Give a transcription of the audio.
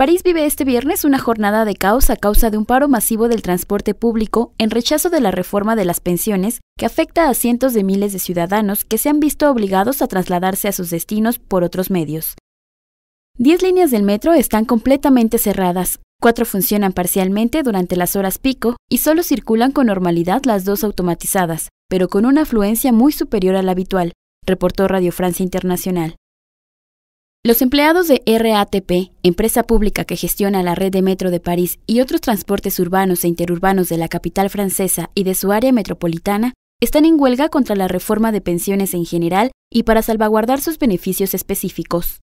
París vive este viernes una jornada de caos a causa de un paro masivo del transporte público en rechazo de la reforma de las pensiones que afecta a cientos de miles de ciudadanos que se han visto obligados a trasladarse a sus destinos por otros medios. Diez líneas del metro están completamente cerradas, cuatro funcionan parcialmente durante las horas pico y solo circulan con normalidad las dos automatizadas, pero con una afluencia muy superior a la habitual, reportó Radio Francia Internacional. Los empleados de RATP, empresa pública que gestiona la red de metro de París y otros transportes urbanos e interurbanos de la capital francesa y de su área metropolitana, están en huelga contra la reforma de pensiones en general y para salvaguardar sus beneficios específicos.